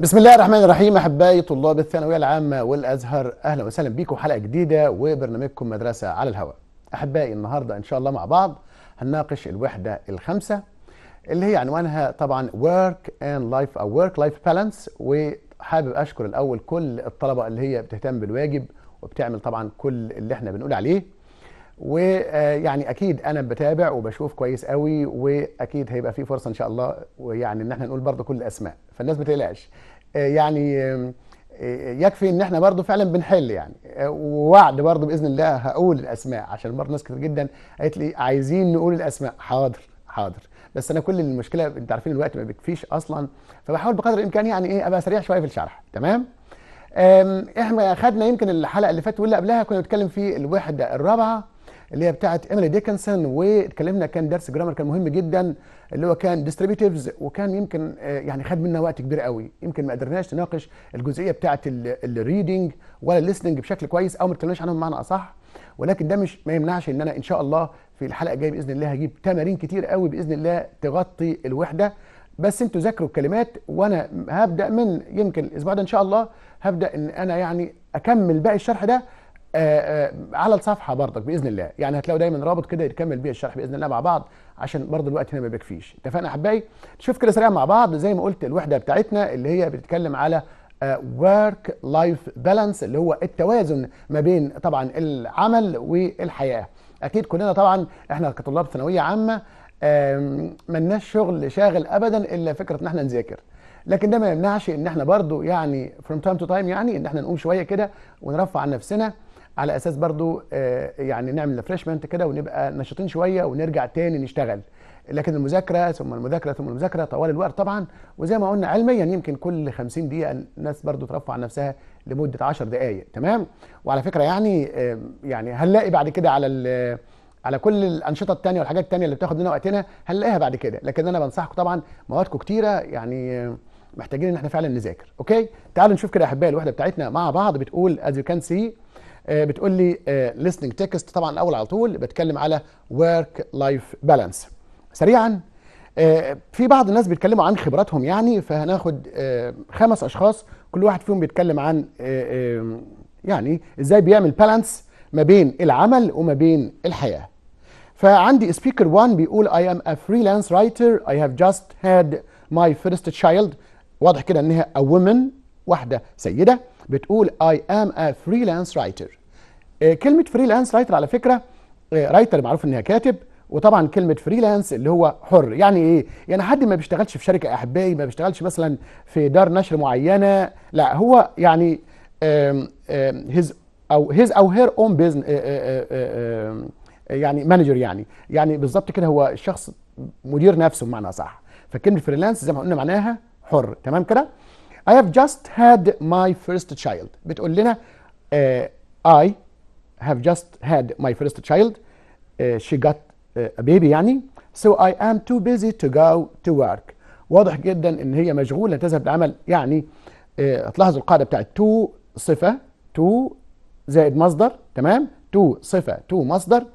بسم الله الرحمن الرحيم احبائي طلاب الثانويه العامه والازهر اهلا وسهلا بيكم حلقه جديده وبرنامجكم مدرسه على الهواء احبائي النهارده ان شاء الله مع بعض هنناقش الوحده الخامسه اللي هي عنوانها طبعا work and life او work life balance وحابب اشكر الاول كل الطلبه اللي هي بتهتم بالواجب وبتعمل طبعا كل اللي احنا بنقول عليه ويعني اكيد انا بتابع وبشوف كويس قوي واكيد هيبقى في فرصه ان شاء الله ويعني ان احنا نقول برضه كل الاسماء فالناس ما تقلقش آه، يعني آه، يكفي ان احنا برضو فعلا بنحل يعني آه، ووعد برضو باذن الله هقول الاسماء عشان برضو ناس كتير جدا قالت لي عايزين نقول الاسماء حاضر حاضر بس انا كل المشكله انت عارفين الوقت ما بيكفيش اصلا فبحاول بقدر الامكان يعني ايه ابقى سريع شويه في الشرح تمام احنا خدنا يمكن الحلقه اللي فاتت واللي قبلها كنا بنتكلم في الوحده الرابعه اللي هي بتاعه ايميلي ديكنسون واتكلمنا كان درس جرامر كان مهم جدا اللي هو كان ديستريبيوتيفز وكان يمكن آه، يعني خد منا وقت كبير قوي يمكن ما قدرناش نناقش الجزئيه بتاعه الريدنج ولا الليسننج بشكل كويس او ما اتكلمناش عنهم بمعنى اصح ولكن ده مش ما يمنعش ان انا ان شاء الله في الحلقه الجايه باذن الله هجيب تمارين كتير قوي باذن الله تغطي الوحده بس انتوا ذاكروا الكلمات وانا هبدا من يمكن الاسبوع ده ان شاء الله هبدا ان انا يعني اكمل باقي الشرح ده آه، آه، على الصفحه برضك باذن الله يعني هتلاقوا دايما رابط كده يكمل بيه الشرح باذن الله مع بعض عشان برضه الوقت هنا ما بيكفيش اتفقنا احبائي شوف كده سريع مع بعض زي ما قلت الوحده بتاعتنا اللي هي بتتكلم على ورك لايف بالانس اللي هو التوازن ما بين طبعا العمل والحياه اكيد كلنا طبعا احنا كطلاب ثانويه عامه ملناش شغل شاغل ابدا الا فكره ان احنا نذاكر لكن ده ما يمنعش ان احنا برضو يعني فروم تايم تو تايم يعني ان احنا نقوم شويه كده ونرفع عن نفسنا على اساس برضو آه، يعني نعمل ريفريشمنت كده ونبقى نشيطين شويه ونرجع تاني نشتغل لكن المذاكره ثم المذاكره ثم المذاكره طوال الوقت طبعا وزي ما قلنا علميا يمكن كل 50 دقيقه الناس برضو ترفع عن نفسها لمده 10 دقائق تمام وعلى فكره يعني آه، يعني هنلاقي بعد كده على على كل الانشطه الثانيه والحاجات الثانيه اللي بتاخد لنا وقتنا هنلاقيها بعد كده لكن انا بنصحكم طبعا موادكم كتيره يعني آه، محتاجين ان احنا فعلا نذاكر اوكي تعالوا نشوف كده احبائي الوحده بتاعتنا مع بعض بتقول as you can see آه، بتقول لي آه، listening text طبعا الاول على طول بتكلم على work life balance سريعا آه، في بعض الناس بيتكلموا عن خبراتهم يعني فهناخد خمس اشخاص كل واحد فيهم بيتكلم عن يعني ازاي بيعمل بالانس ما بين العمل وما بين الحياه فعندي سبيكر 1 بيقول I am a freelance writer I have just had my first child واضح كده انها a woman واحده سيده بتقول I am a freelance writer آه، كلمه فريلانس رايتر على فكره رايتر آه، معروف ان هي كاتب وطبعا كلمه فريلانس اللي هو حر يعني ايه يعني حد ما بيشتغلش في شركه احبائي ما بيشتغلش مثلا في دار نشر معينه لا هو يعني هيز او هيز او هير اون بيزنس يعني مانجر يعني يعني بالظبط كده هو الشخص مدير نفسه بمعنى صح فكلمه فريلانس زي ما قلنا معناها حر تمام كده I have just had my first child بتقول لنا آه، I have just had my first child. Uh, she got uh, a baby يعني. So I am too busy to go to work. واضح جدا ان هي مشغوله تذهب للعمل يعني هتلاحظ آه، القاعده بتاعت تو صفه تو زائد مصدر تمام تو صفه تو مصدر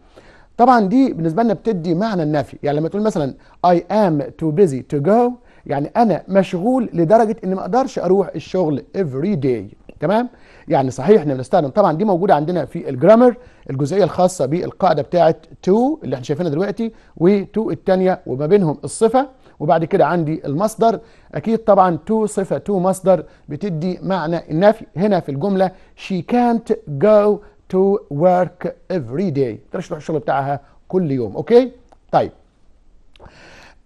طبعا دي بالنسبه لنا بتدي معنى النفي يعني لما تقول مثلا I am too busy to go يعني انا مشغول لدرجه اني ما اقدرش اروح الشغل every day تمام يعني صحيح احنا بنستخدم طبعا دي موجوده عندنا في الجرامر الجزئيه الخاصه بالقاعده بتاعه تو اللي احنا شايفينها دلوقتي وتو الثانيه وما بينهم الصفه وبعد كده عندي المصدر اكيد طبعا تو صفه تو مصدر بتدي معنى النفي هنا في الجمله شي كانت جو تو ورك افري داي تقدرش تروح الشغل بتاعها كل يوم اوكي طيب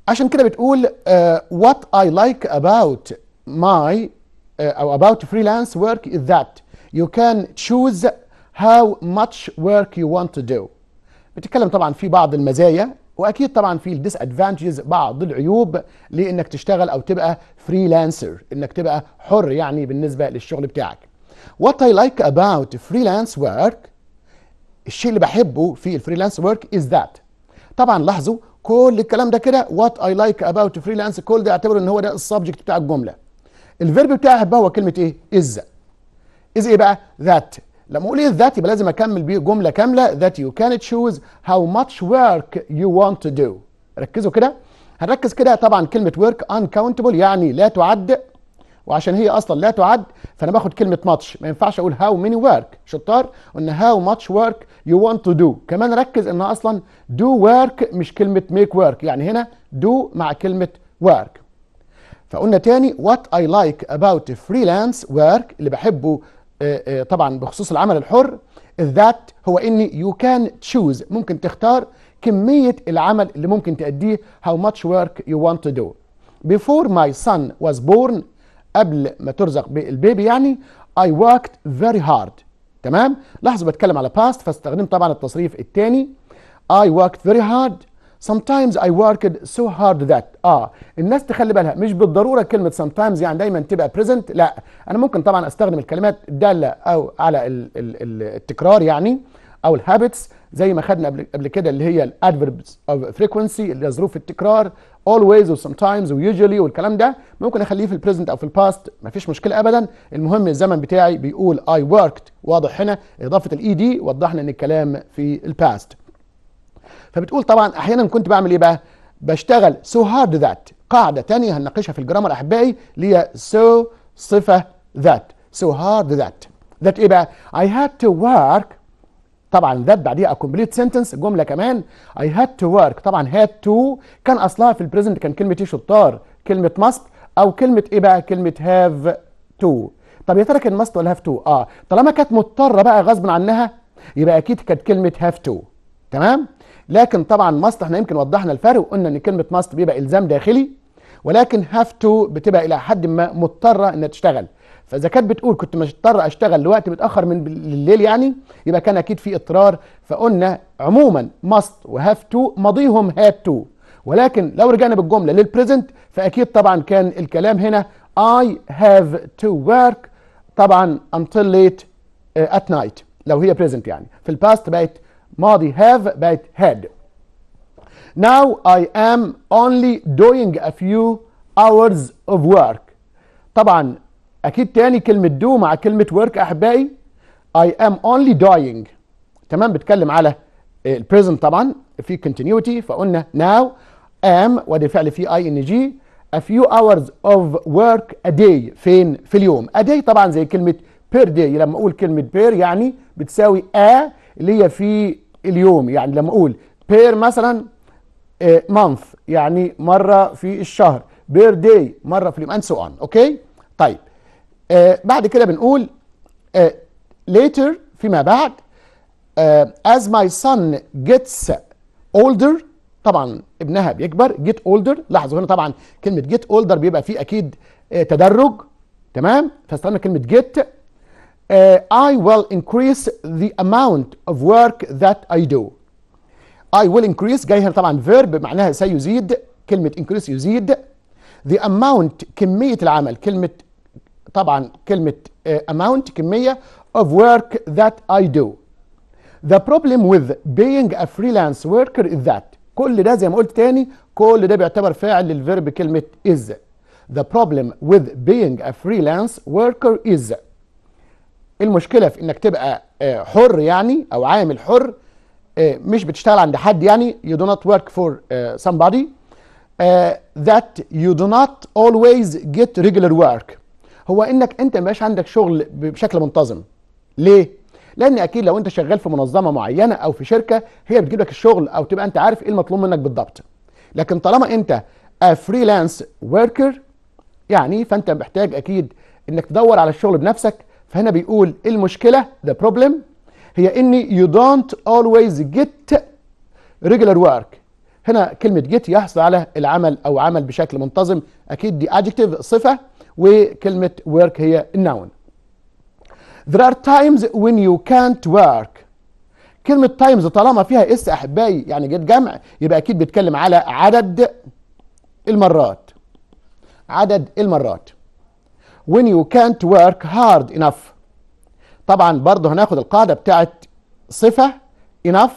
عشان كده بتقول وات اي لايك اباوت ماي او اباوت فريلانس ورك is ذات you can choose how much work you want to do بتتكلم طبعا في بعض المزايا واكيد طبعا في الديس ادفانتجز بعض العيوب لانك تشتغل او تبقى فريلانسر انك تبقى حر يعني بالنسبه للشغل بتاعك what i like about freelance work الشيء اللي بحبه في الفريلانس ورك از ذات طبعا لاحظوا كل الكلام ده كده وات اي لايك اباوت فريلانس كل ده اعتبره ان هو ده السبجكت بتاع الجمله الفيرب بتاعها بقى هو كلمه ايه از از ايه بقى that لما اقول ايه that يبقى لازم اكمل بيه جمله كامله that you can choose how much work you want to do ركزوا كده هنركز كده طبعا كلمه work uncountable يعني لا تعد وعشان هي اصلا لا تعد فانا باخد كلمه ماتش ما ينفعش اقول هاو ميني ورك شطار قلنا هاو ماتش ورك يو want تو دو كمان ركز انها اصلا دو ورك مش كلمه ميك ورك يعني هنا دو مع كلمه ورك فقلنا تاني وات اي لايك اباوت فريلانس ورك اللي بحبه آه، آه، طبعا بخصوص العمل الحر الذات هو ان يو كان تشوز ممكن تختار كمية العمل اللي ممكن تأديه how much work you want to do before my son was born قبل ما ترزق بالبيبي يعني I worked very hard تمام لاحظوا بتكلم على past فاستخدمت طبعا التصريف الثاني I worked very hard sometimes I worked so hard that اه الناس تخلي بالها مش بالضروره كلمه sometimes يعني دايما تبقى present لا انا ممكن طبعا استخدم الكلمات الداله او على ال ال التكرار يعني او الهابتس زي ما خدنا قبل قبل كده اللي هي الادفيربس اوف فريكونسي اللي هي ظروف التكرار always وسمتايمز usually والكلام ده ممكن اخليه في البريزنت او في الباست مفيش مشكله ابدا المهم الزمن بتاعي بيقول I worked واضح هنا اضافه الاي دي e وضحنا ان الكلام في الباست فبتقول طبعا احيانا كنت بعمل ايه بقى بشتغل سو هارد ذات قاعده ثانيه هنناقشها في الجرامر احبائي اللي هي سو صفه ذات سو هارد ذات ذات ايه بقى I had to work طبعا ذات بعديها كومبليت سنتنس جمله كمان I had to work طبعا had to كان اصلها في البريزنت كان كلمه ايه شطار كلمه must او كلمه ايه بقى كلمه have to طب يا ترى كان ماست ولا هاف تو اه طالما كانت مضطره بقى غصب عنها يبقى اكيد كانت كلمه هاف تو تمام لكن طبعا ماست احنا يمكن وضحنا الفرق وقلنا ان كلمه ماست بيبقى الزام داخلي ولكن هاف تو بتبقى الى حد ما مضطره انها تشتغل فاذا كانت بتقول كنت مضطر اشتغل لوقت متاخر من الليل يعني يبقى كان اكيد في اضطرار فقلنا عموما ماست وهاف تو ماضيهم هاد تو ولكن لو رجعنا بالجمله للبريزنت فاكيد طبعا كان الكلام هنا I have to work طبعا until late آه، at night لو هي present يعني في الباست بقت ماضي have بقت had now I am only doing a few hours of work طبعا اكيد تاني كلمة do مع كلمة work احبائي I am only doing تمام بتكلم على البريزنت طبعا في continuity فقلنا now am ودي فعل في اي ان جي a few hours of work a day فين في اليوم a day طبعا زي كلمة per day لما اقول كلمة per يعني بتساوي a ليا في اليوم يعني لما اقول بير مثلا مانث آه، يعني مره في الشهر بير داي مره في اليوم اند سو اون اوكي طيب آه، بعد كده بنقول ليتر آه، later فيما بعد از as my son gets older طبعا ابنها بيكبر get older لاحظوا هنا طبعا كلمه get older بيبقى فيه اكيد تدرج تمام فاستخدمنا كلمه get uh, I will increase the amount of work that I do I will increase جاي هنا طبعا verb معناها سيزيد كلمة increase يزيد the amount كمية العمل كلمة طبعا كلمة uh, amount كمية of work that I do the problem with being a freelance worker is that كل ده زي ما قلت تاني كل ده بيعتبر فاعل للفيرب كلمة is the problem with being a freelance worker is المشكله في انك تبقى آه، حر يعني او عامل حر آه، مش بتشتغل عند حد يعني you do not work for آه، somebody that you do not always get regular work هو انك انت مش عندك شغل بشكل منتظم ليه لان اكيد لو انت شغال في منظمه معينه او في شركه هي بتجيب لك الشغل او تبقى انت عارف ايه المطلوب منك بالضبط لكن طالما انت freelance وركر يعني فانت محتاج اكيد انك تدور على الشغل بنفسك فهنا بيقول إيه المشكلة the problem هي إن you don't always get regular work هنا كلمة جيت يحصل على العمل أو عمل بشكل منتظم أكيد دي adjective صفة وكلمة work هي noun There are times when you can't work كلمة تايمز طالما فيها اس أحبائي يعني جت جمع يبقى أكيد بيتكلم على عدد المرات عدد المرات when you can't work hard enough طبعا برضه هناخد القاعدة بتاعت صفة enough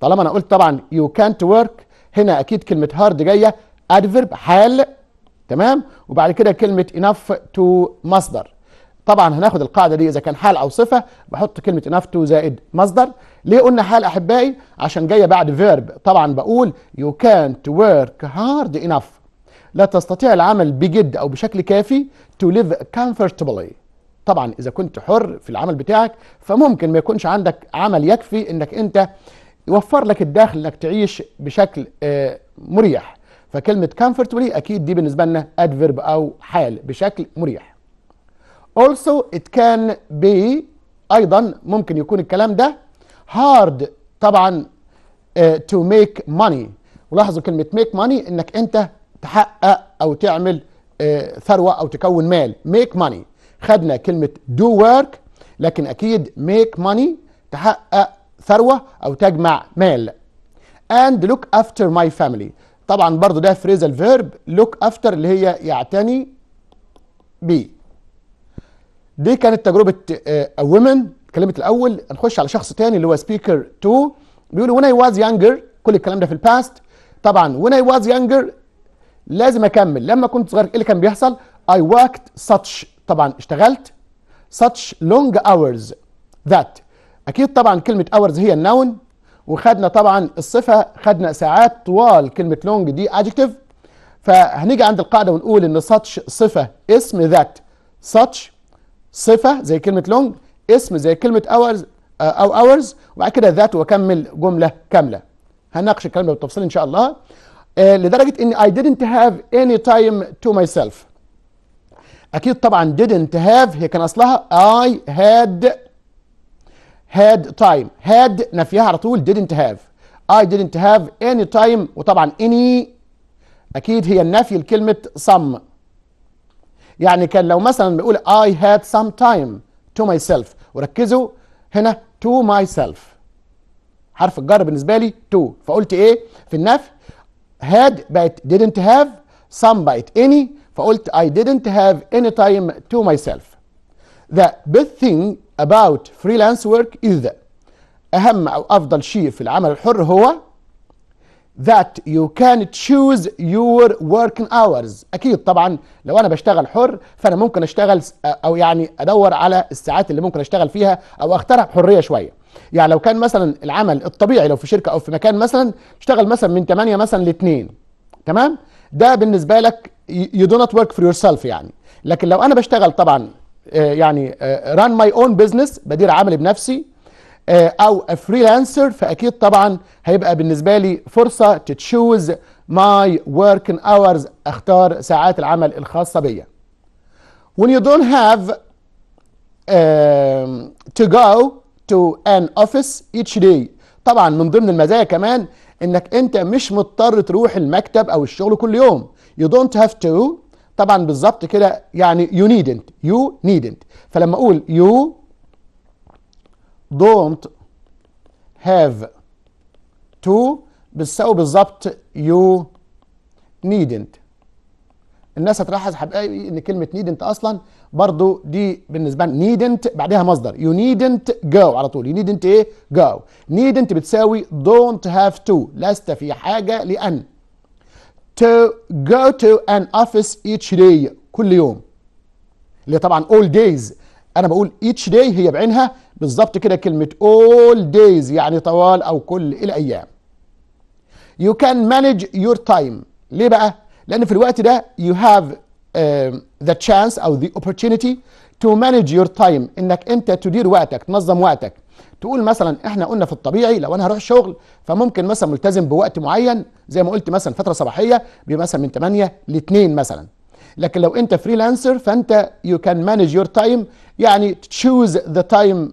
طالما أنا قلت طبعا you can't work هنا أكيد كلمة hard جاية adverb حال تمام وبعد كده كلمة enough to مصدر طبعا هناخد القاعده دي اذا كان حال او صفه بحط كلمه enough to زائد مصدر ليه قلنا حال احبائي عشان جايه بعد verb طبعا بقول you can't work hard enough لا تستطيع العمل بجد أو بشكل كافي to live comfortably طبعا إذا كنت حر في العمل بتاعك فممكن ما يكونش عندك عمل يكفي إنك أنت يوفر لك الدخل إنك تعيش بشكل آه، مريح فكلمة comfortably أكيد دي بالنسبة لنا adverb أو حال بشكل مريح also it can be أيضا ممكن يكون الكلام ده hard طبعا uh, to make money ولاحظوا كلمة make money إنك أنت تحقق او تعمل آه، ثروه او تكون مال ميك ماني خدنا كلمه دو ورك لكن اكيد ميك ماني تحقق ثروه او تجمع مال and look after my family طبعا برضو ده فريز الفيرب look after اللي هي يعتني بيه دي كانت تجربه وومن آه، اتكلمت الاول هنخش على شخص تاني اللي هو سبيكر 2 بيقول when I was younger كل الكلام ده في الباست طبعا when I was younger لازم اكمل لما كنت صغير ايه اللي كان بيحصل اي worked such طبعا اشتغلت such long hours that اكيد طبعا كلمه hours هي النون وخدنا طبعا الصفه خدنا ساعات طوال كلمه long دي adjective فهنيجي عند القاعده ونقول ان such صفه اسم that such صفه زي كلمه long اسم زي كلمه hours او hours وبعد كده ذات واكمل جمله كامله هنناقش الكلام ده بالتفصيل ان شاء الله آه، لدرجه ان I didn't have any time to myself اكيد طبعا didn't have هي كان اصلها I had had time had نفيها على طول didn't have I didn't have any time وطبعا any اكيد هي النفي لكلمه some يعني كان لو مثلا بيقول I had some time to myself وركزوا هنا to myself حرف الجر بالنسبه لي to فقلت ايه في النفي had بقت didn't have some بقت any فقلت I didn't have any time to myself the best thing about freelance work is that أهم أو أفضل شيء في العمل الحر هو that you can choose your working hours أكيد طبعا لو أنا بشتغل حر فأنا ممكن أشتغل أو يعني أدور على الساعات اللي ممكن أشتغل فيها أو أخترع حرية شوية يعني لو كان مثلا العمل الطبيعي لو في شركه او في مكان مثلا اشتغل مثلا من 8 مثلا ل 2 تمام ده بالنسبه لك يو دو نوت ورك فور يور سيلف يعني لكن لو انا بشتغل طبعا آه، يعني ران ماي اون بزنس بدير عملي بنفسي آه، او فريلانسر فاكيد طبعا هيبقى بالنسبه لي فرصه تتشوز ماي وركن اورز اختار ساعات العمل الخاصه بيا when you don't have uh, to go to an office each day طبعا من ضمن المزايا كمان انك انت مش مضطر تروح المكتب او الشغل كل يوم you don't have to طبعا بالظبط كده يعني you needn't you needn't فلما اقول you don't have to بتساوي بالظبط you needn't الناس هتلاحظ حبايبي ان كلمه needn't اصلا برضو دي بالنسبه لنا نيدنت بعدها مصدر يو نيدنت جو على طول يو نيدنت ايه جو نيدنت بتساوي دونت هاف تو لست في حاجه لان تو جو تو ان اوفيس ايتش داي كل يوم اللي طبعا اول دايز انا بقول ايتش داي هي بعينها بالظبط كده كلمه اول دايز يعني طوال او كل الايام يو كان مانج يور تايم ليه بقى لان في الوقت ده يو هاف Um, the chance او the opportunity to manage your time انك انت تدير وقتك تنظم وقتك تقول مثلا احنا قلنا في الطبيعي لو انا هروح شغل فممكن مثلا ملتزم بوقت معين زي ما قلت مثلا فتره صباحيه بيبقى مثلا من 8 ل 2 مثلا لكن لو انت فريلانسر فانت يو كان مانج يور تايم يعني تشوز ذا تايم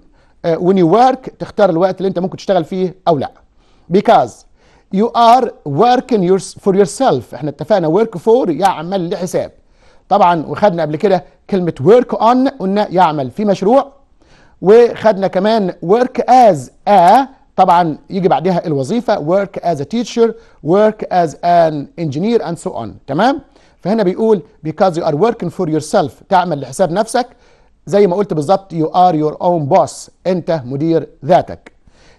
وين يو ورك تختار الوقت اللي انت ممكن تشتغل فيه او لا بيكاز يو ار وركينج فور يور سيلف احنا اتفقنا ورك فور يعمل لحساب طبعا وخدنا قبل كده كلمه work on قلنا يعمل في مشروع وخدنا كمان work as a طبعا يجي بعدها الوظيفه work as a teacher work as an engineer and so on تمام فهنا بيقول because you are working for yourself تعمل لحساب نفسك زي ما قلت بالظبط you are your own boss انت مدير ذاتك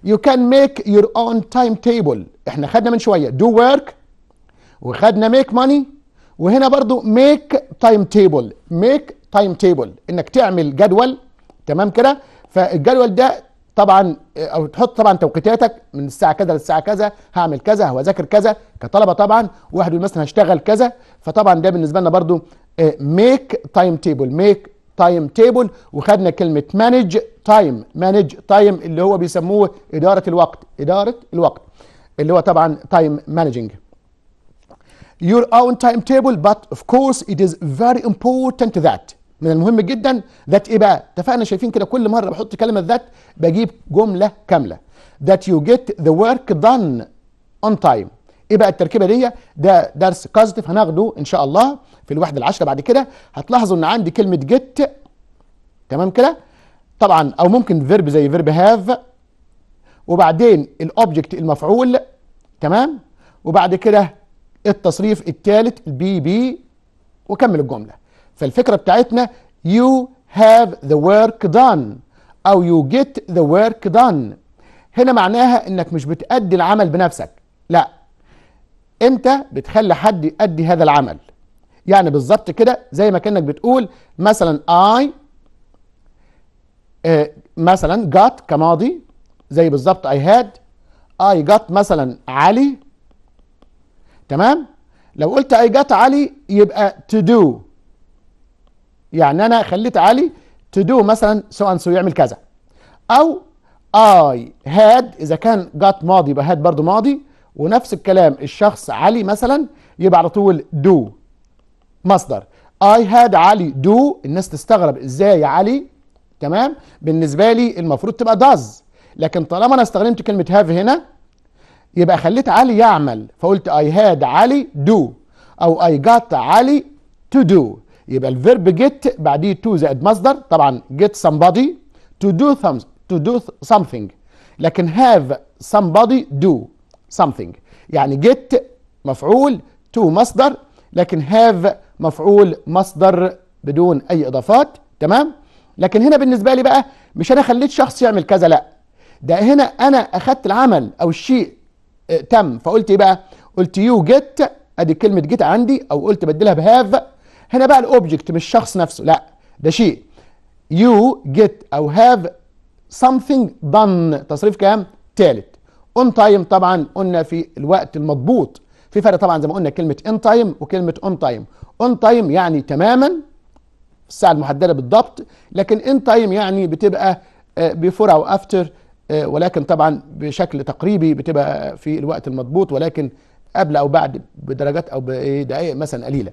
you can make your own timetable احنا خدنا من شويه do work وخدنا make money وهنا برضو ميك تايم تيبل ميك تايم تيبل انك تعمل جدول تمام كده فالجدول ده طبعا او تحط طبعا توقيتاتك من الساعه كذا للساعه كذا هعمل كذا هذاكر كذا كطلبه طبعا واحد مثلا هشتغل كذا فطبعا ده بالنسبه لنا برضو ميك تايم تيبل ميك تايم تيبل وخدنا كلمه مانج تايم مانج تايم اللي هو بيسموه اداره الوقت اداره الوقت اللي هو طبعا تايم مانجنج your own timetable but of course it is very important that من المهم جدا that ايه بقى؟ اتفقنا شايفين كده كل مره بحط كلمه ذات بجيب جمله كامله that you get the work done on time ايه بقى التركيبه دي؟ ده درس قذف هناخده ان شاء الله في الوحده العشره بعد كده هتلاحظوا ان عندي كلمه get تمام كده؟ طبعا او ممكن فيرب زي فيرب هاف وبعدين الاوبجكت المفعول تمام؟ وبعد كده التصريف الثالث البي بي وكمل الجملة فالفكرة بتاعتنا يو هاف ذا ورك دان أو يو جيت ذا ورك دان هنا معناها إنك مش بتأدي العمل بنفسك لا أنت بتخلي حد يأدي هذا العمل يعني بالظبط كده زي ما كأنك بتقول مثلا اي آه، مثلا جات كماضي زي بالظبط اي هاد اي جات مثلا علي تمام لو قلت اي جات علي يبقى تو دو يعني انا خليت علي تو دو مثلا سو ان سو يعمل كذا او اي هاد اذا كان جات ماضي يبقى هاد برضو ماضي ونفس الكلام الشخص علي مثلا يبقى على طول دو مصدر اي هاد علي دو الناس تستغرب ازاي علي تمام بالنسبه لي المفروض تبقى داز لكن طالما انا استخدمت كلمه هاف هنا يبقى خليت علي يعمل فقلت I had علي do أو I got علي to do يبقى الفيرب جيت بعديه to زائد مصدر طبعا get somebody to do some to do something لكن have somebody do something يعني get مفعول to مصدر لكن have مفعول مصدر بدون اي اضافات تمام لكن هنا بالنسبه لي بقى مش انا خليت شخص يعمل كذا لا ده هنا انا اخدت العمل او الشيء تم فقلت ايه بقى قلت يو جيت ادي كلمه جيت عندي او قلت بدلها بهاف هنا بقى الاوبجكت مش الشخص نفسه لا ده شيء يو جيت او هاف something done تصريف كام ثالث اون تايم طبعا قلنا في الوقت المضبوط في فرق طبعا زي ما قلنا كلمه ان تايم وكلمه اون تايم اون تايم يعني تماما الساعه المحدده بالضبط لكن ان تايم يعني بتبقى بيفور آه، او افتر آه، ولكن طبعا بشكل تقريبي بتبقى في الوقت المضبوط ولكن قبل او بعد بدرجات او بدقائق مثلا قليله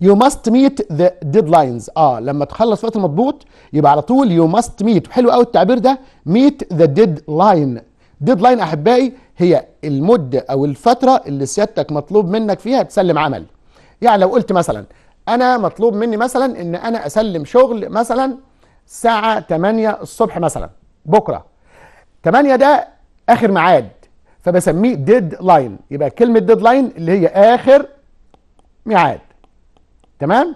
يو ماست ميت ذا ديدلاينز اه لما تخلص وقت المضبوط يبقى على طول يو ماست ميت حلو قوي التعبير ده ميت ذا ديدلاين ديدلاين احبائي هي المده او الفتره اللي سيادتك مطلوب منك فيها تسلم عمل يعني لو قلت مثلا انا مطلوب مني مثلا ان انا اسلم شغل مثلا الساعه 8 الصبح مثلا بكره 8 ده اخر ميعاد فبسميه ديد لاين يبقى كلمه ديد لاين اللي هي اخر ميعاد تمام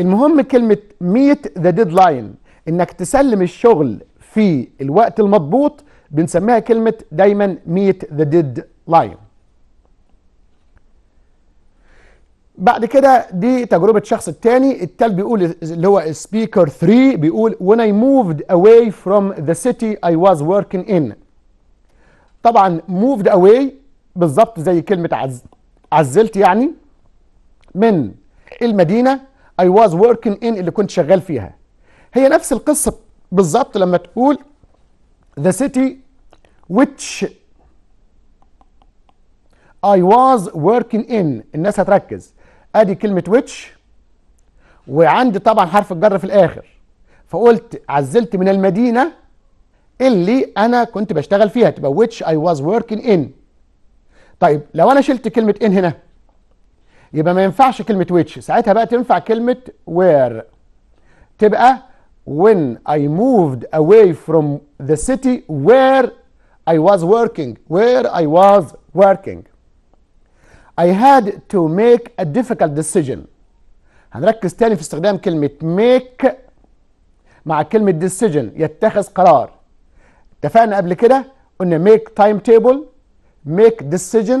المهم كلمه ميت ذا ديد لاين انك تسلم الشغل في الوقت المضبوط بنسميها كلمه دايما ميت ذا ديد لاين بعد كده دي تجربه الشخص التاني التال بيقول اللي هو speaker 3 بيقول when I moved away from the city I was working in طبعا moved away بالظبط زي كلمه عز عزلت يعني من المدينه I was working in اللي كنت شغال فيها هي نفس القصه بالظبط لما تقول the city which I was working in الناس هتركز ادي كلمه ويتش وعندي طبعا حرف الجر في الاخر فقلت عزلت من المدينه اللي انا كنت بشتغل فيها تبقى ويتش اي واز working ان طيب لو انا شلت كلمه ان هنا يبقى ما ينفعش كلمه ويتش ساعتها بقى تنفع كلمه وير تبقى when I moved away from the city where I was working where I was working I had to make a difficult decision هنركز تاني في استخدام كلمة make مع كلمة decision يتخذ قرار اتفقنا قبل كده قلنا make timetable make decision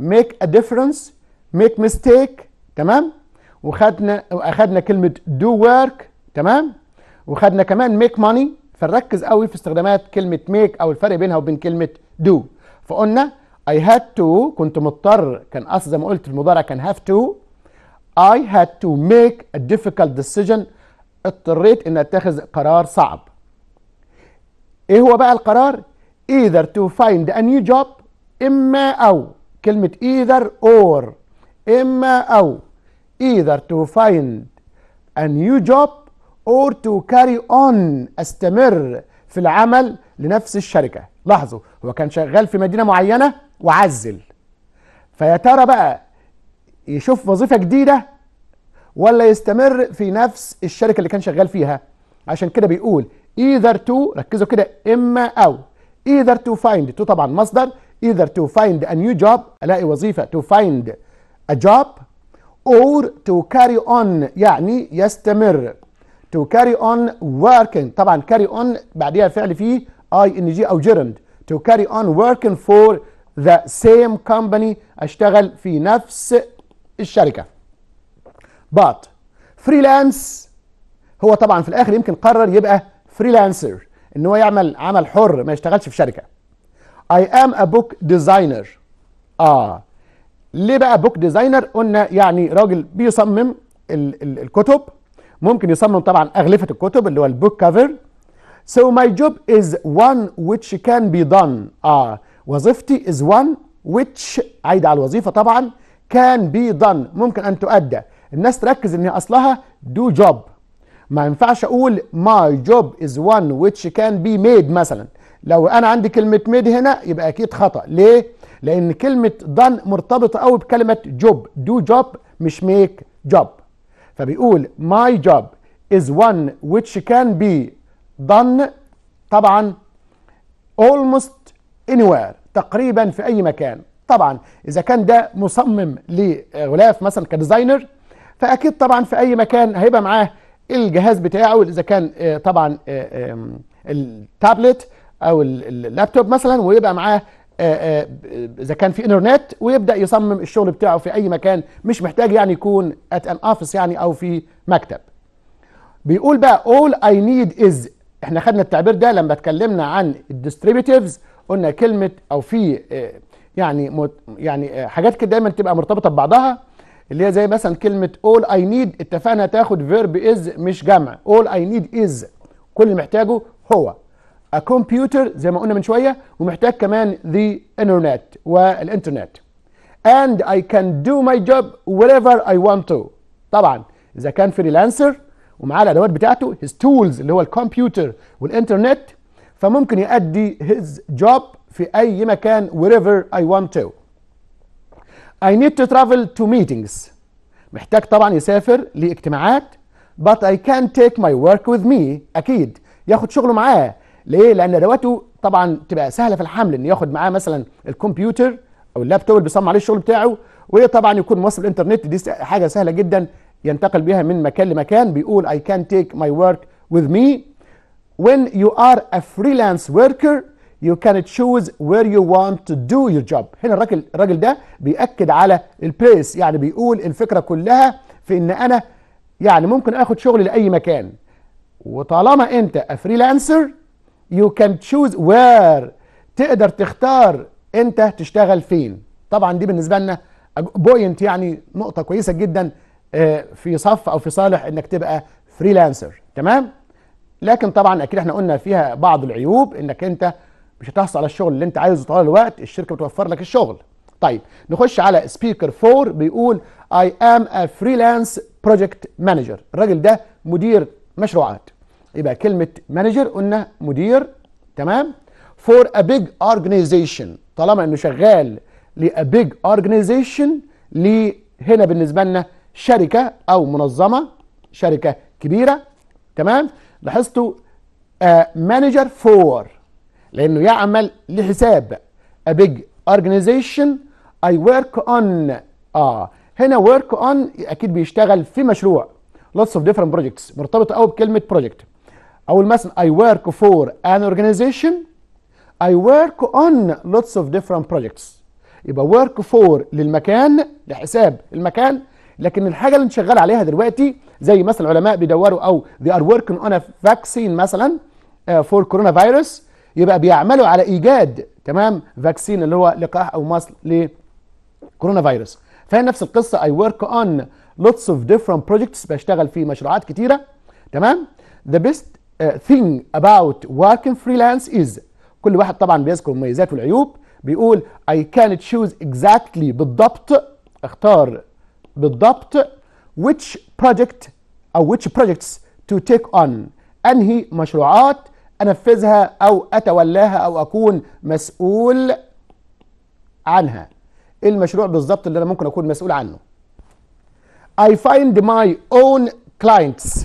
make a difference make mistake تمام وخدنا واخدنا كلمة do work تمام وخدنا كمان make money فنركز قوي في استخدامات كلمة make او الفرق بينها وبين كلمة do فقلنا I had to كنت مضطر كان أصل زي ما قلت المضارع كان have to I had to make a difficult decision اضطريت إن أتخذ قرار صعب إيه هو بقى القرار؟ either to find a new job إما أو كلمة either or إما أو either to find a new job or to carry on استمر في العمل لنفس الشركة لاحظوا هو كان شغال في مدينة معينة وعزل فيا ترى بقى يشوف وظيفه جديده ولا يستمر في نفس الشركه اللي كان شغال فيها عشان كده بيقول either to ركزوا كده اما او either to find to طبعا مصدر either to find a new job الاقي وظيفه to find a job or to carry on يعني يستمر to carry on working طبعا carry on بعديها فعل فيه اي ان جي او gerund to carry on working for the same company أشتغل في نفس الشركة but فريلانس هو طبعا في الآخر يمكن قرر يبقى فريلانسر إن هو يعمل عمل حر ما يشتغلش في شركة I am a book designer آه ليه بقى بوك ديزاينر قلنا يعني راجل بيصمم ال ال الكتب ممكن يصمم طبعا أغلفة الكتب اللي هو البوك كفر So my job is one which can be done. آه وظيفتي is one which عايدة على الوظيفة طبعا can be done ممكن أن تؤدى الناس تركز إن أصلها do job ما ينفعش أقول my job is one which can be made مثلا لو أنا عندي كلمة made هنا يبقى أكيد خطأ ليه؟ لأن كلمة done مرتبطة أوي بكلمة job do job مش make job فبيقول my job is one which can be done طبعا almost anywhere تقريبا في أي مكان طبعا إذا كان ده مصمم لغلاف مثلا كديزاينر فأكيد طبعا في أي مكان هيبقى معاه الجهاز بتاعه إذا كان آه، طبعا آه، التابلت أو اللابتوب مثلا ويبقى معاه آه، اذا كان في انترنت ويبدا يصمم الشغل بتاعه في اي مكان مش محتاج يعني يكون ات ان اوفيس يعني او في مكتب بيقول بقى اول اي نيد از احنا خدنا التعبير ده لما اتكلمنا عن الديستريبيتيفز قلنا كلمه او في آه، يعني يعني آه، حاجات كده دايما تبقى مرتبطه ببعضها اللي هي زي مثلا كلمه اول اي نيد اتفقنا تاخد فيرب از مش جمع اول اي نيد از كل اللي محتاجه هو a computer زي ما قلنا من شويه ومحتاج كمان the internet والانترنت and I can do my job wherever I want to طبعا اذا كان فريلانسر ومعاه الادوات بتاعته his tools اللي هو الكمبيوتر والانترنت فممكن يؤدي his job في أي مكان wherever I want to I need to travel to meetings محتاج طبعا يسافر لاجتماعات but I can take my work with me أكيد ياخد شغله معاه ليه؟ لأن أدواته طبعا تبقى سهلة في الحمل إن ياخد معاه مثلا الكمبيوتر أو اللابتوب اللي بيصمم عليه الشغل بتاعه وطبعا يكون موصل الإنترنت دي حاجة سهلة جدا ينتقل بيها من مكان لمكان بيقول I can take my work with me when you are a freelance worker you can choose where you want to do your job هنا الراجل الراجل ده بيأكد على البيس يعني بيقول الفكرة كلها في ان انا يعني ممكن اخد شغل لأي مكان وطالما انت a freelancer you can choose where تقدر تختار انت تشتغل فين طبعا دي بالنسبة لنا بوينت يعني نقطة كويسة جدا آه، في صف او في صالح انك تبقى فريلانسر تمام؟ لكن طبعا اكيد احنا قلنا فيها بعض العيوب انك انت مش هتحصل على الشغل اللي انت عايزه طوال الوقت الشركه بتوفر لك الشغل طيب نخش على سبيكر 4 بيقول اي ام ا فريلانس بروجكت مانجر الراجل ده مدير مشروعات يبقى كلمه مانجر قلنا مدير تمام فور ا بيج اورجانيزيشن طالما انه شغال ل ا بيج اورجانيزيشن ل هنا بالنسبه لنا شركه او منظمه شركه كبيره تمام لاحظتوا مانجر آه، فور لانه يعمل لحساب ابيج اورجنايزيشن اي ورك اون اه هنا ورك اون اكيد بيشتغل في مشروع lots of different projects مرتبط قوي بكلمه project اول مثلا اي ورك فور ان اورجنايزيشن اي ورك اون lots of different projects يبقى ورك فور للمكان لحساب المكان لكن الحاجه اللي انت شغال عليها دلوقتي زي مثلا العلماء بيدوروا او they are working on a vaccine مثلا آه، for كورونا فيروس يبقى بيعملوا على ايجاد تمام فاكسين اللي هو لقاح او مصل لكورونا فيروس فهي نفس القصه اي ورك اون lots of different projects بشتغل في مشروعات كتيره تمام the best ثينج آه، thing about working freelance is كل واحد طبعا بيذكر المميزات والعيوب بيقول I can choose exactly بالضبط اختار بالضبط which project أو which projects to take on أنهي مشروعات أنفذها أو أتولاها أو أكون مسؤول عنها إيه المشروع بالضبط اللي أنا ممكن أكون مسؤول عنه I find my own clients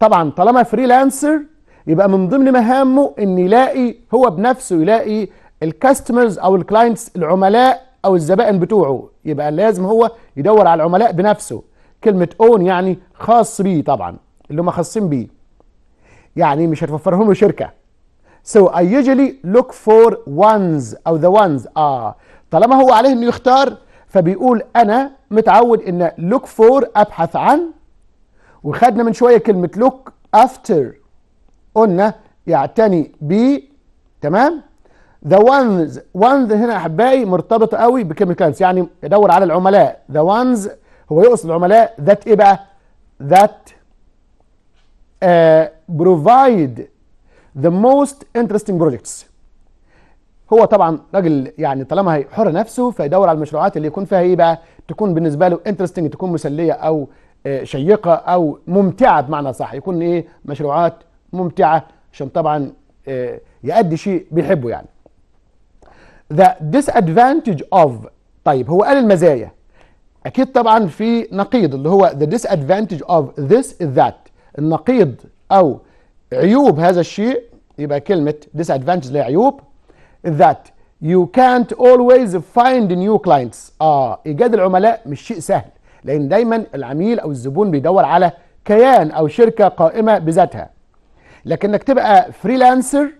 طبعا طالما فريلانسر يبقى من ضمن مهامه ان يلاقي هو بنفسه يلاقي الكاستمرز او الكلاينتس العملاء او الزبائن بتوعه يبقى لازم هو يدور على العملاء بنفسه كلمه اون يعني خاص بيه طبعا اللي هم خاصين بيه يعني مش هتوفرهم له شركه so I usually look for ones او the ones اه طالما هو عليه انه يختار فبيقول انا متعود ان look for ابحث عن وخدنا من شويه كلمه look after قلنا يعتني ب تمام ذا وانز وانز هنا احبائي مرتبطه قوي بكيميكالز يعني يدور على العملاء ذا وانز هو يقصد العملاء ذات ايه بقى؟ ذات بروفايد ذا موست انترستنج بروجكتس هو طبعا راجل يعني طالما هيحر نفسه فيدور على المشروعات اللي يكون فيها ايه بقى؟ تكون بالنسبه له انترستنج تكون مسليه او آه، شيقه او ممتعه بمعنى صح يكون ايه مشروعات ممتعه عشان طبعا آه، يؤدي شيء بيحبه يعني the disadvantage of طيب هو قال المزايا اكيد طبعا في نقيض اللي هو the disadvantage of this is that النقيض او عيوب هذا الشيء يبقى كلمه disadvantage اللي عيوب that you can't always find new clients اه ايجاد العملاء مش شيء سهل لان دايما العميل او الزبون بيدور على كيان او شركه قائمه بذاتها لكنك تبقى فريلانسر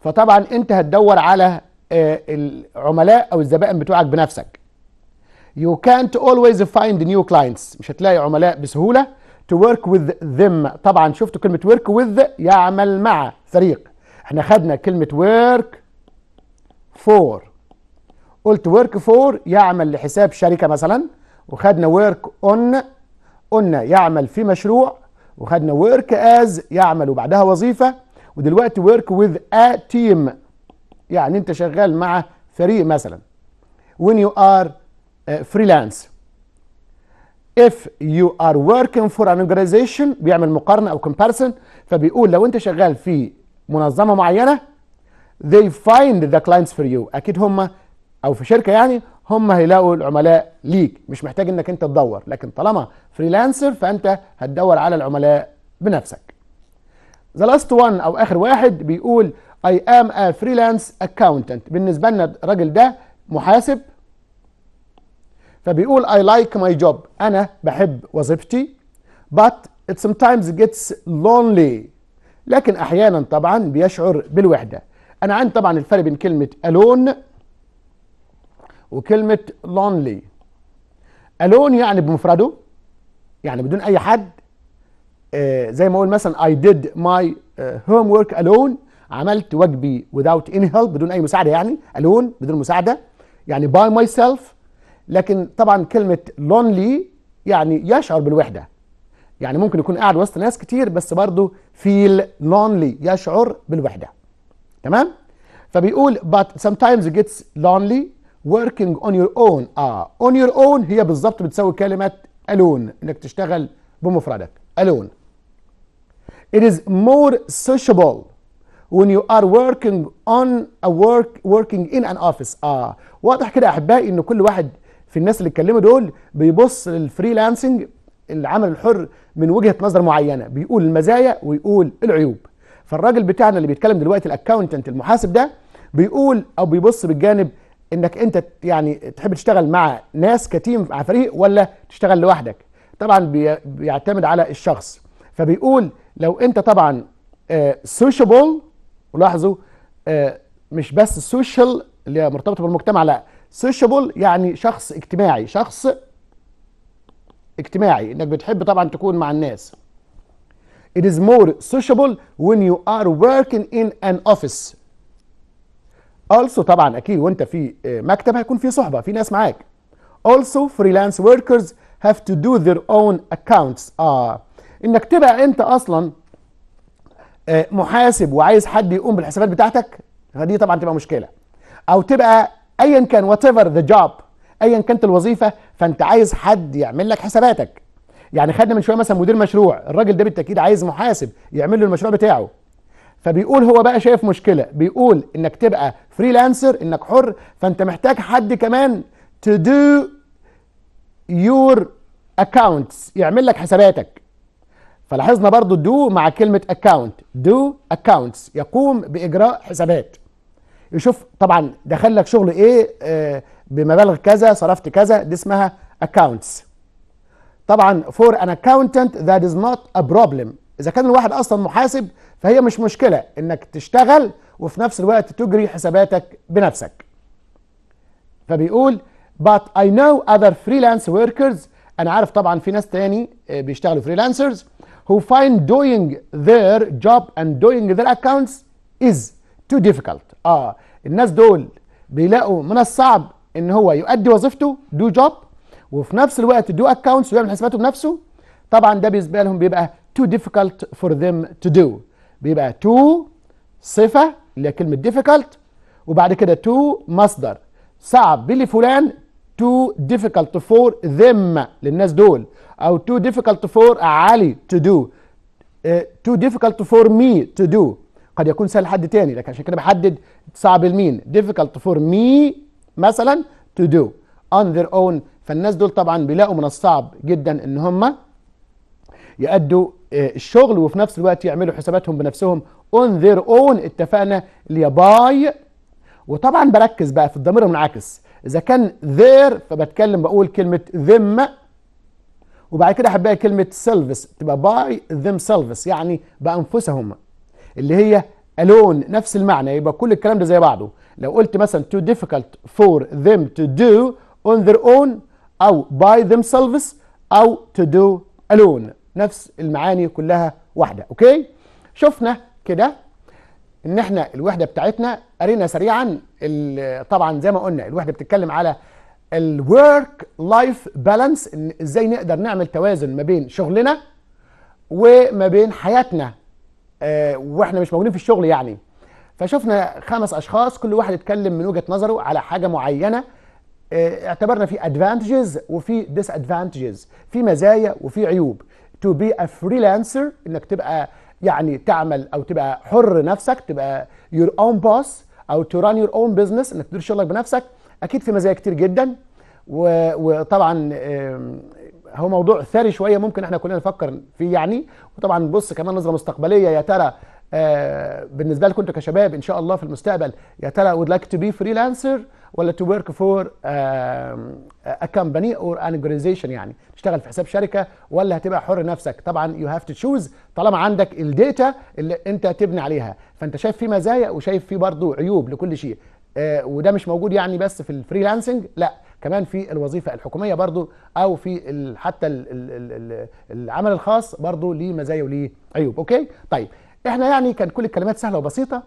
فطبعا انت هتدور على آه، العملاء او الزبائن بتوعك بنفسك you can't always find new clients مش هتلاقي عملاء بسهوله to work with them طبعا شفتوا كلمه work with يعمل مع فريق احنا خدنا كلمه work for قلت work for يعمل لحساب شركه مثلا وخدنا work on قلنا يعمل في مشروع وخدنا work as يعمل وبعدها وظيفه ودلوقتي work with a team يعني انت شغال مع فريق مثلا when you are uh, freelance if you are working for an organization بيعمل مقارنة أو comparison فبيقول لو أنت شغال في منظمة معينة they find the clients for you أكيد هم أو في شركة يعني هم هيلاقوا العملاء ليك مش محتاج انك انت تدور لكن طالما فريلانسر فانت هتدور على العملاء بنفسك the last one او اخر واحد بيقول I am a freelance accountant بالنسبة لنا الراجل ده محاسب فبيقول I like my job أنا بحب وظيفتي but it sometimes gets lonely لكن أحيانا طبعا بيشعر بالوحدة أنا عندي طبعا الفرق بين كلمة alone وكلمة lonely alone يعني بمفرده يعني بدون أي حد آه زي ما أقول مثلا I did my آه، homework alone عملت واجبي without any help بدون اي مساعده يعني alone بدون مساعده يعني by myself لكن طبعا كلمه lonely يعني يشعر بالوحده يعني ممكن يكون قاعد وسط ناس كتير بس برضه feel lonely يشعر بالوحده تمام فبيقول but sometimes it gets lonely working on your own اه on your own هي بالظبط بتساوي كلمه alone انك تشتغل بمفردك alone it is more sociable when you are working on a work working in an office اه واضح كده يا احبائي ان كل واحد في الناس اللي اتكلموا دول بيبص للفريلانسنج العمل الحر من وجهه نظر معينه بيقول المزايا ويقول العيوب فالراجل بتاعنا اللي بيتكلم دلوقتي الاكونتنت المحاسب ده بيقول او بيبص بالجانب انك انت يعني تحب تشتغل مع ناس كتيم مع فريق ولا تشتغل لوحدك طبعا بيعتمد على الشخص فبيقول لو انت طبعا سوشيبل آه، ولاحظوا آه، مش بس سوشيال اللي هي مرتبطه بالمجتمع لا سوشيبل يعني شخص اجتماعي شخص اجتماعي انك بتحب طبعا تكون مع الناس It is more sociable when you are working in an office. Also طبعا اكيد وانت في آه، مكتب هيكون في صحبه في ناس معاك. Also freelance workers have to do their own accounts. اه انك تبقى انت اصلا آه، محاسب وعايز حد يقوم بالحسابات بتاعتك فدي طبعا تبقى مشكله او تبقى ايا كان وات ايفر ذا جوب ايا كانت الوظيفه فانت عايز حد يعمل لك حساباتك يعني خدنا من شويه مثلا مدير مشروع الراجل ده بالتاكيد عايز محاسب يعمل له المشروع بتاعه فبيقول هو بقى شايف مشكله بيقول انك تبقى فريلانسر انك حر فانت محتاج حد كمان تو دو يور اكونتس يعمل لك حساباتك فلاحظنا برضو دو مع كلمة account دو accounts يقوم بإجراء حسابات يشوف طبعا دخل لك شغل ايه آه، بمبالغ كذا صرفت كذا دي اسمها accounts طبعا for an accountant that is not a problem اذا كان الواحد اصلا محاسب فهي مش مشكلة انك تشتغل وفي نفس الوقت تجري حساباتك بنفسك فبيقول but I know other freelance workers انا عارف طبعا في ناس تاني آه، بيشتغلوا freelancers who find doing their job and doing their accounts is too difficult اه الناس دول بيلاقوا من الصعب ان هو يؤدي وظيفته do job وفي نفس الوقت do accounts ويعمل حساباته بنفسه طبعا ده بالنسبه لهم بيبقى too difficult for them to do بيبقى too صفه اللي هي كلمه difficult وبعد كده to مصدر صعب بلي فلان too difficult for them للناس دول أو too difficult for علي to do uh, too difficult for me to do قد يكون سهل لحد تاني لكن عشان كده بحدد صعب لمين difficult for me مثلا to do on their own فالناس دول طبعا بيلاقوا من الصعب جدا ان هم يأدوا آه، الشغل وفي نفس الوقت يعملوا حساباتهم بنفسهم on their own اتفقنا باي وطبعا بركز بقى في الضمير المنعكس إذا كان ذير فبتكلم بقول كلمة them وبعد كده حباية كلمة سيلفس تبقى باي ذم سيلفس يعني بأنفسهم اللي هي alone نفس المعنى يبقى كل الكلام ده زي بعضه لو قلت مثلا too difficult for them to do on their own أو by themselves أو to do alone نفس المعاني كلها واحدة أوكي شفنا كده ان احنا الوحده بتاعتنا قرينا سريعا طبعا زي ما قلنا الوحده بتتكلم على الورك لايف بالانس ازاي نقدر نعمل توازن ما بين شغلنا وما بين حياتنا آه واحنا مش موجودين في الشغل يعني فشفنا خمس اشخاص كل واحد اتكلم من وجهه نظره على حاجه معينه آه اعتبرنا في ادفانتجز وفي ديس ادفانتجز في مزايا وفي عيوب تو بي ا فريلانسر انك تبقى يعني تعمل او تبقى حر نفسك تبقى يور اون باس او تو ران يور اون بزنس انك تدير شغلك بنفسك اكيد في مزايا كتير جدا وطبعا هو موضوع ثري شويه ممكن احنا كلنا نفكر فيه يعني وطبعا بص كمان نظره مستقبليه يا ترى آه، بالنسبه لكم انتوا كشباب ان شاء الله في المستقبل يا ترى would like to be freelancer ولا تو ورك فور ا كمباني اور ان اورجانيزيشن يعني تشتغل في حساب شركه ولا هتبقى حر نفسك طبعا يو هاف تو تشوز طالما عندك الداتا اللي انت تبني عليها فانت شايف في مزايا وشايف في برضه عيوب لكل شيء وده مش موجود يعني بس في الفريلانسنج لا كمان في الوظيفه الحكوميه برضو او في حتى العمل الخاص برضو ليه مزايا وليه عيوب اوكي طيب احنا يعني كان كل الكلمات سهله وبسيطه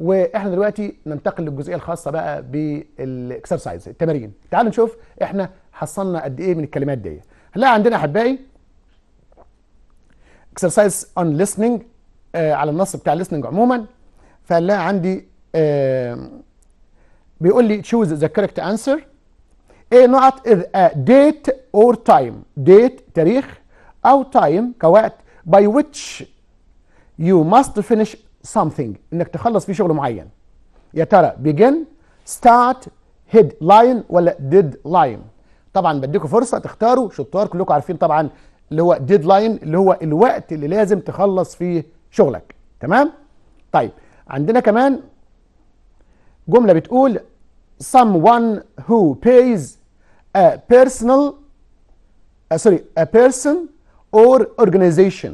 واحنا دلوقتي ننتقل للجزئيه الخاصه بقى بالاكسرسايز التمارين تعالوا نشوف احنا حصلنا قد ايه من الكلمات دي هنلاقي عندنا احبائي اكسرسايز اون ليسننج على النص بتاع الليسننج عموما فهنلاقي عندي آه بيقول لي تشوز ذا كوركت انسر ايه نقط اذ ديت اور تايم ديت تاريخ او تايم كوقت باي ويتش يو ماست فينيش something انك تخلص فيه شغل معين يا ترى begin start head line ولا did line طبعا بديكم فرصه تختاروا شطار كلكم عارفين طبعا اللي هو ديد لاين اللي هو الوقت اللي لازم تخلص فيه شغلك تمام طيب عندنا كمان جمله بتقول someone who pays a personal uh, sorry a person or organization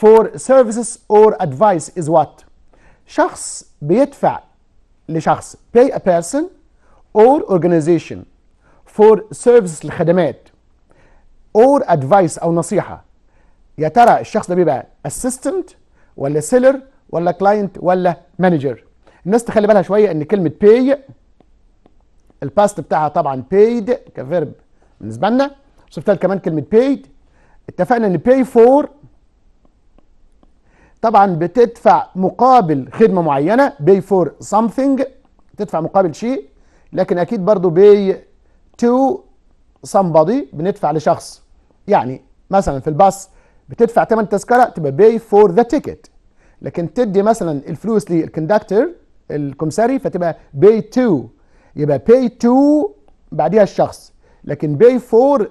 for services or advice is what شخص بيدفع لشخص pay a person or organization for services الخدمات or advice او نصيحه يا ترى الشخص ده بيبقى assistant ولا seller ولا client ولا manager الناس تخلي بالها شويه ان كلمه pay الباست بتاعها طبعا paid كفيرب بالنسبه لنا شفتها كمان كلمه paid اتفقنا ان pay for طبعا بتدفع مقابل خدمه معينه pay for something تدفع مقابل شيء لكن اكيد برضو pay to somebody بندفع لشخص يعني مثلا في الباص بتدفع ثمن تذكره تبقى pay for the ticket لكن تدي مثلا الفلوس للكندكتر الكمساري فتبقى pay to يبقى pay to بعديها الشخص لكن pay for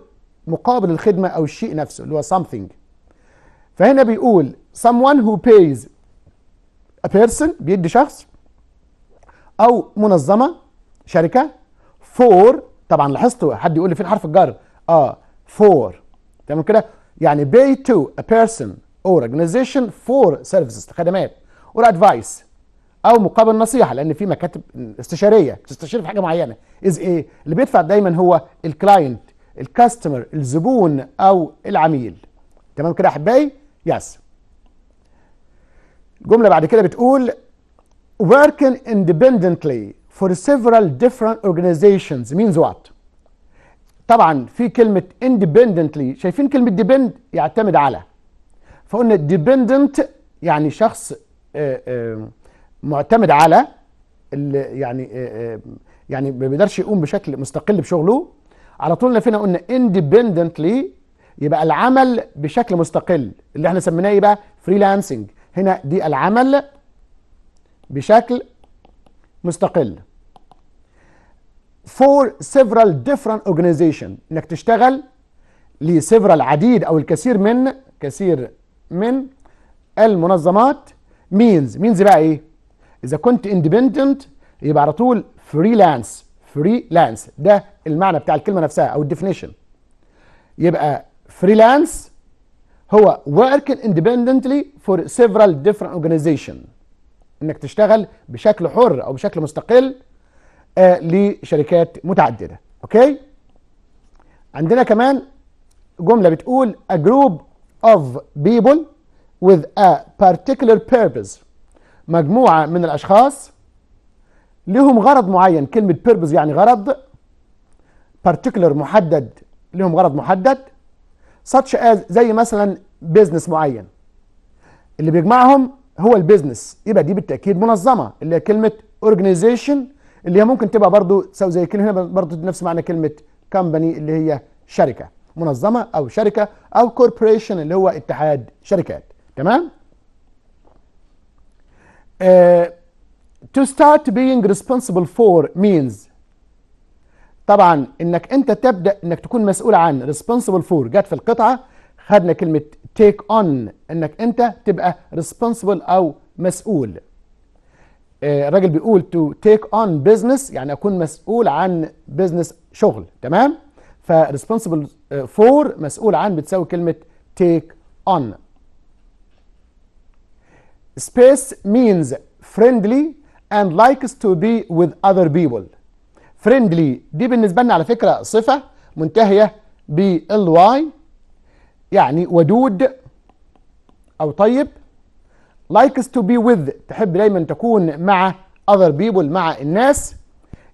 مقابل الخدمه او الشيء نفسه اللي هو something فهنا بيقول someone who pays a person بيدي شخص او منظمه شركه for طبعا لاحظت حد يقول لي فين حرف الجر اه for تمام كده يعني pay to a person or organization for services خدمات or advice او مقابل نصيحه لان في مكاتب استشاريه بتستشير في حاجه معينه از ايه اللي بيدفع دايما هو الكلاينت الكاستمر الزبون او العميل تمام كده يا احبائي يس yes. الجملة بعد كده بتقول working independently for several different organizations means what طبعا في كلمة independently شايفين كلمة depend يعتمد على فقلنا dependent يعني شخص آه، آه، معتمد على يعني آه، يعني ما بيقدرش يقوم بشكل مستقل بشغله على طول لفينا قلنا independently يبقى العمل بشكل مستقل اللي احنا سميناه ايه بقى فريلانسنج هنا دي العمل بشكل مستقل for several different organization انك تشتغل لسيفرال عديد او الكثير من كثير من المنظمات means means بقى ايه اذا كنت independent يبقى على طول فريلانس فريلانس ده المعنى بتاع الكلمه نفسها او الديفينيشن يبقى فريلانس هو work independently for several different organizations انك تشتغل بشكل حر او بشكل مستقل آه، لشركات متعدده اوكي عندنا كمان جمله بتقول a group of people with a particular purpose مجموعه من الاشخاص لهم غرض معين كلمه purpose يعني غرض particular محدد لهم غرض محدد such as زي مثلا بيزنس معين اللي بيجمعهم هو البيزنس يبقى دي بالتاكيد منظمه اللي هي كلمه اورجنايزيشن اللي هي ممكن تبقى برضو زي كلمه هنا برضو نفس معنى كلمه كمباني اللي هي شركه منظمه او شركه او كوربوريشن اللي هو اتحاد شركات تمام تو آه، to start being responsible for means طبعا انك انت تبدا انك تكون مسؤول عن ريسبونسبل فور جت في القطعه خدنا كلمه تيك اون انك انت تبقى ريسبونسبل او مسؤول آه، الراجل بيقول تو تيك اون بزنس يعني اكون مسؤول عن بزنس شغل تمام فريسبونسبل فور آه، مسؤول عن بتساوي كلمه تيك اون space means friendly and likes to be with other people فريندلي دي بالنسبه لنا على فكره صفه منتهيه بالواي يعني ودود او طيب لايكس تو بي وذ تحب دايما تكون مع اذر بيبل مع الناس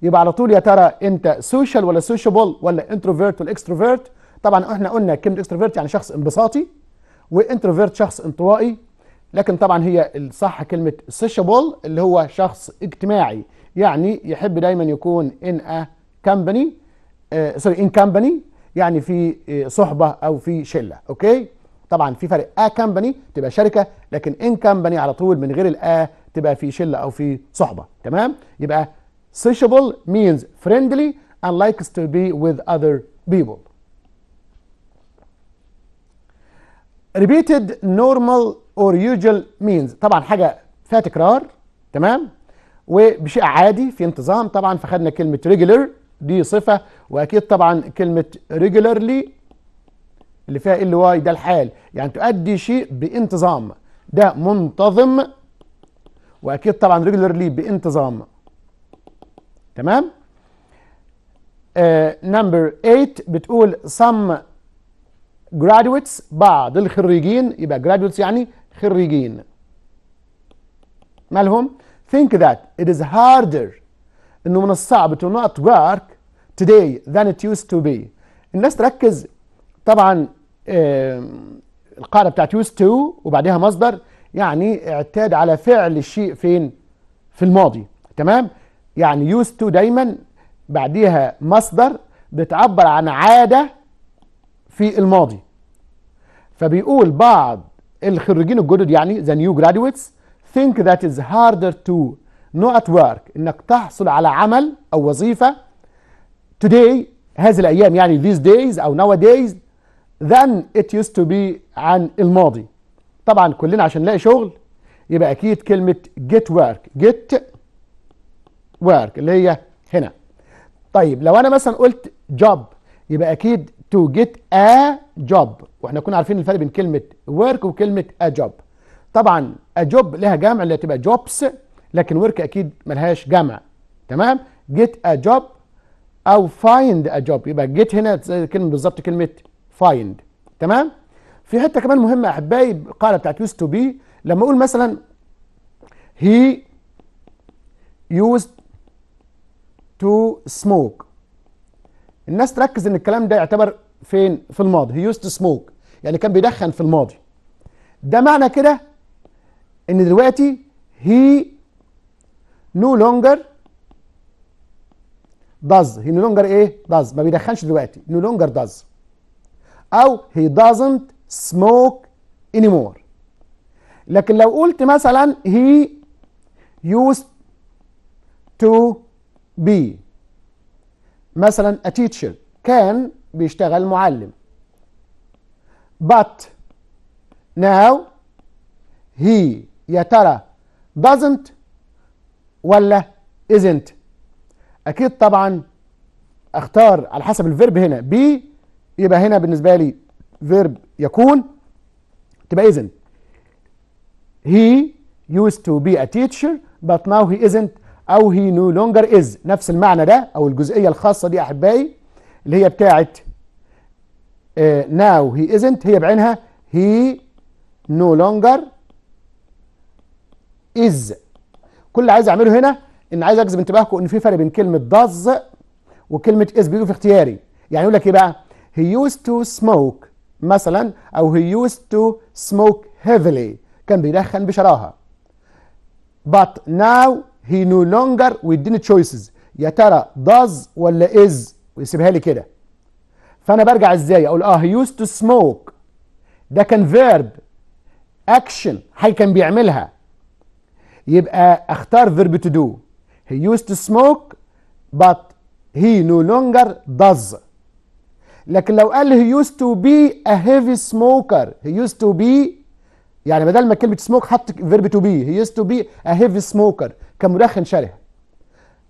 يبقى على طول يا ترى انت سوشيال ولا سوشيبل ولا انتروفيرت ولا اكستروفيرت طبعا احنا قلنا كلمه اكستروفيرت يعني شخص انبساطي وانتروفيرت شخص انطوائي لكن طبعا هي الصح كلمه سوشيبل اللي هو شخص اجتماعي يعني يحب دايما يكون ان ا كمباني آه، سوري ان كمباني يعني في آه، صحبه او في شله اوكي طبعا في فرق ا company تبقى شركه لكن ان كمباني على طول من غير الا تبقى في شله او في صحبه تمام يبقى sociable means friendly and likes to be with other people repeated normal or usual means طبعا حاجه فيها تكرار تمام وبشيء عادي في انتظام طبعا فخدنا كلمه ريجولر دي صفه واكيد طبعا كلمه ريجولرلي اللي فيها ال واي ده الحال يعني تؤدي شيء بانتظام ده منتظم واكيد طبعا ريجولرلي بانتظام تمام نمبر uh, 8 بتقول some graduates بعض الخريجين يبقى graduates يعني خريجين مالهم think that it is harder انه من الصعب to not work today than it used to be الناس تركز طبعا القاعده بتاعت used to وبعدها مصدر يعني اعتاد على فعل الشيء فين في الماضي تمام يعني used to دايما بعديها مصدر بتعبر عن عاده في الماضي فبيقول بعض الخريجين الجدد يعني the new graduates think that is harder to not work انك تحصل على عمل او وظيفه today هذه الايام يعني these days او nowadays than it used to be عن الماضي طبعا كلنا عشان نلاقي شغل يبقى اكيد كلمه get work get work اللي هي هنا طيب لو انا مثلا قلت job يبقى اكيد to get a job واحنا كنا عارفين الفرق بين كلمه work وكلمه a job طبعا اجوب لها جمع اللي هتبقى جوبس لكن ورك اكيد ملهاش جمع تمام جيت ا جوب او فايند ا جوب يبقى جيت هنا زي كلمه بالظبط كلمه فايند تمام في حته كمان مهمه احبائي القاعده بتاعت يوز تو بي لما اقول مثلا هي يوز تو سموك الناس تركز ان الكلام ده يعتبر فين في الماضي هي يوز تو سموك يعني كان بيدخن في الماضي ده معنى كده ان دلوقتي هي نو لونجر داز هي نو لونجر ايه داز ما بيدخنش دلوقتي نو لونجر داز او هي دازنت سموك anymore لكن لو قلت مثلا he used to be مثلا a teacher كان بيشتغل معلم but now he يا ترى doesn't ولا isn't اكيد طبعا اختار على حسب الفيرب هنا بي يبقى هنا بالنسبه لي فيرب يكون تبقى isn't he used to be a teacher but now he isn't او he no longer is نفس المعنى ده او الجزئيه الخاصه دي احبائي اللي هي بتاعه آه، uh, now he isn't هي بعينها he no longer إز كل اللي عايز أعمله هنا إن عايز أجذب انتباهكم إن في فرق بين كلمة داز وكلمة إز بيجوا في اختياري يعني يقول لك إيه بقى he used to smoke مثلا أو he used to smoke heavily كان بيدخن بشراهة but now he no longer ويديني choices يا ترى داز ولا إز ويسيبها لي كده فانا برجع ازاي اقول اه he used to smoke ده كان فيرب اكشن حي كان بيعملها يبقى اختار فيرب تو دو هي يوز تو سموك بات هي نو لونجر داز لكن لو قال هي يوز تو بي ا هيفي سموكر هي يوز تو بي يعني بدل ما كلمه سموك حط فيرب تو بي هي يوز تو بي ا هيفي سموكر كمدخن شره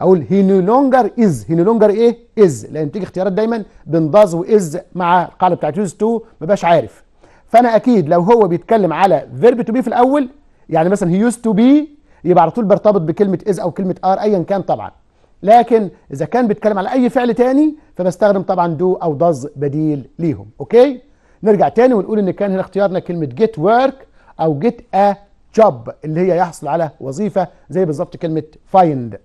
اقول هي نو لونجر از هي نو لونجر ايه از لان تيجي اختيارات دايما بين داز واز مع القاعده بتاعت يوز تو ما بقاش عارف فانا اكيد لو هو بيتكلم على فيرب تو بي في الاول يعني مثلا هي يوز تو بي يبقى على طول برتبط بكلمه از او كلمه ار ايا كان طبعا لكن اذا كان بيتكلم على اي فعل تاني فبستخدم طبعا دو او داز بديل ليهم اوكي نرجع تاني ونقول ان كان هنا اختيارنا كلمه جيت ورك او جيت ا جوب اللي هي يحصل على وظيفه زي بالظبط كلمه فايند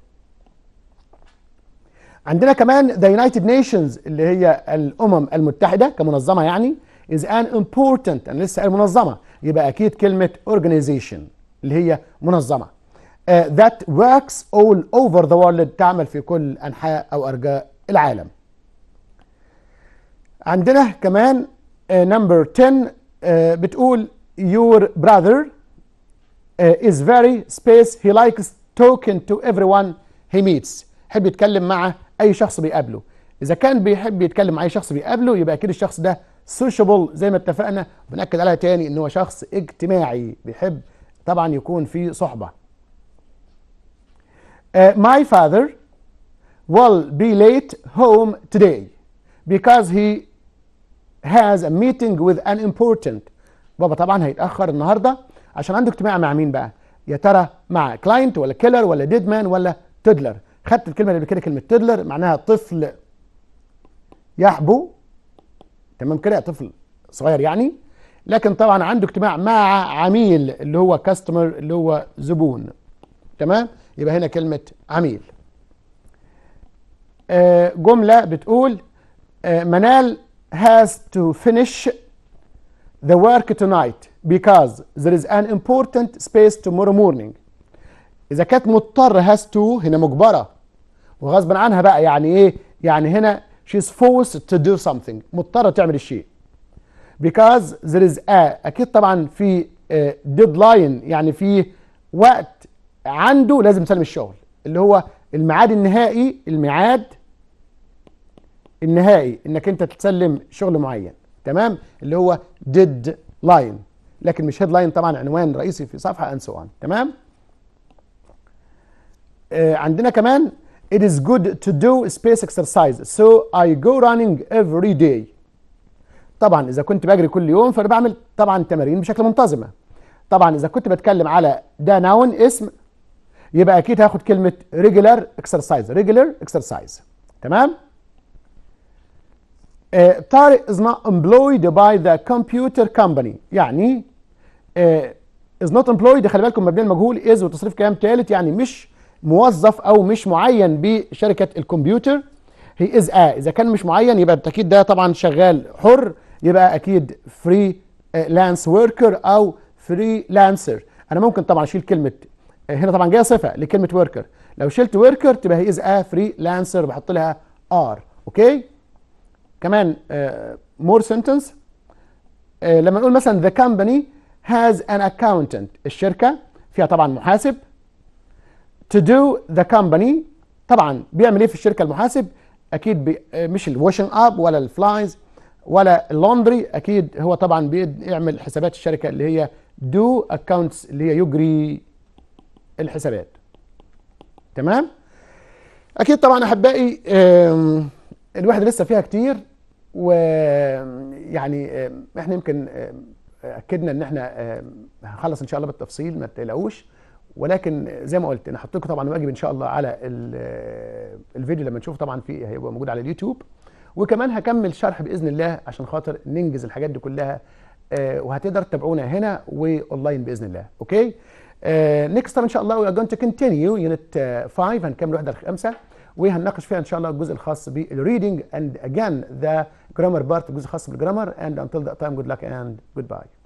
عندنا كمان ذا يونايتد نيشنز اللي هي الامم المتحده كمنظمه يعني is an important انا لسه قايل منظمه يبقى اكيد كلمه organization اللي هي منظمه Uh, that works all over the world تعمل في كل أنحاء أو أرجاء العالم عندنا كمان نمبر uh, 10 uh, بتقول your brother is very space he likes talking to everyone he meets يحب يتكلم مع أي شخص بيقابله إذا كان بيحب يتكلم مع أي شخص بيقابله يبقى أكيد الشخص ده سوشيبل زي ما اتفقنا بنأكد عليها تاني إن هو شخص اجتماعي بيحب طبعا يكون في صحبة Uh, my father will be late home today because he has a meeting with an important بابا طبعا هيتاخر النهارده عشان عنده اجتماع مع مين بقى يا ترى مع كلاينت ولا كيلر ولا ديد مان ولا تودلر خدت الكلمه اللي كده كلمه تودلر معناها طفل يحبو تمام كده طفل صغير يعني لكن طبعا عنده اجتماع مع عميل اللي هو كاستمر اللي هو زبون تمام يبقى هنا كلمة عميل جملة بتقول منال has to finish the work tonight because there is an important space tomorrow morning إذا كانت مضطرة has to هنا مجبرة وغصبا عنها بقى يعني إيه يعني هنا she's forced to do something مضطرة تعمل الشيء because there is a أكيد طبعا في deadline يعني في وقت عنده لازم سلم الشغل اللي هو الميعاد النهائي الميعاد النهائي انك انت تسلم شغل معين تمام اللي هو ديد لاين لكن مش هيد لاين طبعا عنوان رئيسي في صفحه اند سو تمام آه عندنا كمان it is good to do space exercise so I go running every day طبعا اذا كنت بجري كل يوم فانا بعمل طبعا تمارين بشكل منتظمه طبعا اذا كنت بتكلم على ده ناون اسم يبقى اكيد هاخد كلمه ريجولار اكسرسايز ريجولار اكسرسايز تمام طارق از نوت امبلويد باي ذا كمبيوتر كمباني يعني از نوت امبلويد خلي بالكم مبني المجهول از وتصريف كلام ثالث يعني مش موظف او مش معين بشركه الكمبيوتر هي از ا اذا كان مش معين يبقى بالتاكيد ده طبعا شغال حر يبقى اكيد فري لانس وركر او فري لانسر انا ممكن طبعا اشيل كلمه هنا طبعا جايه صفه لكلمه وركر لو شلت وركر تبقى هي از ا فري لانسر بحط لها ار اوكي كمان مور آه، سنتنس آه، لما نقول مثلا ذا كمباني هاز ان اكاونتنت الشركه فيها طبعا محاسب تو دو ذا كمباني طبعا بيعمل ايه في الشركه المحاسب اكيد بي آه، مش الواشنج اب ولا الفلايز ولا اللوندري اكيد هو طبعا بيعمل حسابات الشركه اللي هي دو اكاونتس اللي هي يجري الحسابات تمام اكيد طبعا احبائي الواحد لسه فيها كتير ويعني احنا يمكن اكدنا ان احنا هنخلص ان شاء الله بالتفصيل ما تقلقوش ولكن زي ما قلت انا حطيت لكم طبعا واجب ان شاء الله على آه، الفيديو لما نشوفه طبعا في هيبقى موجود على اليوتيوب وكمان هكمل شرح باذن الله عشان خاطر ننجز الحاجات دي كلها آه، وهتقدر تتابعونا هنا واونلاين باذن الله اوكي نيكست تايم ان شاء الله وي ار جوينت تو كونتينيو يونت 5 هنكمل واحده الخامسه وهنناقش فيها ان شاء الله الجزء الخاص بالريدنج اند اجين ذا جرامر بارت الجزء الخاص بالجرامر اند انتل ذات تايم جود لك اند جود باي